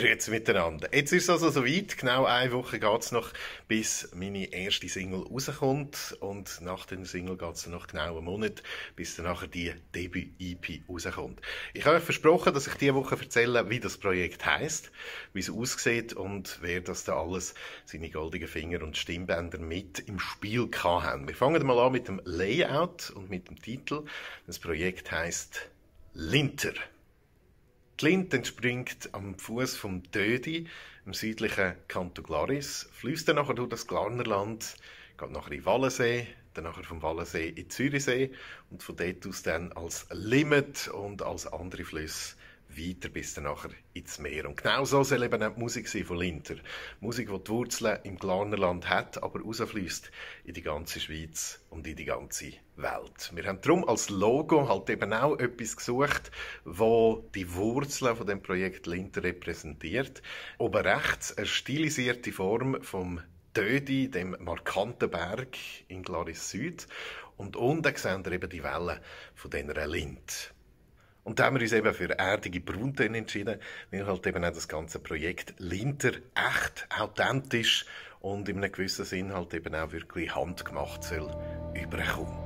Grüezi miteinander. Jetzt ist es also soweit. Genau eine Woche geht es noch, bis meine erste Single rauskommt. Und nach der Single geht es noch genau einen Monat, bis dann nachher die Debüt-EP rauskommt. Ich habe euch versprochen, dass ich diese Woche erzähle, wie das Projekt heißt, wie es aussieht und wer das da alles seine goldigen Finger und Stimmbänder mit im Spiel haben. Wir fangen mal an mit dem Layout und mit dem Titel. Das Projekt heißt Linter. Clinton entspringt am Fuß vom Dödi im südlichen Kanton Glaris, fließt dann nachher durch das Glarnerland, geht nachher in Wallensee, dann nachher vom Wallensee in Zürichsee und von dort aus dann als Limit und als andere Flüsse weiter bis dann nachher ins Meer. Und genau so soll eben auch die Musik sein von Linter. Musik, die die Wurzeln im Glarnerland hat, aber rausfließt in die ganze Schweiz und in die ganze Welt. Wir haben darum als Logo halt eben auch etwas gesucht, wo die Wurzeln von dem Projekt Linter repräsentiert. Oben rechts eine stilisierte Form vom Dödi, dem markanten Berg in Glaris Süd. Und unten sehen wir eben die Wellen von dieser Lind. Und da haben wir uns eben für erdige Brunten entschieden, weil halt eben auch das ganze Projekt Linter echt, authentisch und in einem gewissen Sinn halt eben auch wirklich handgemacht soll überkommen.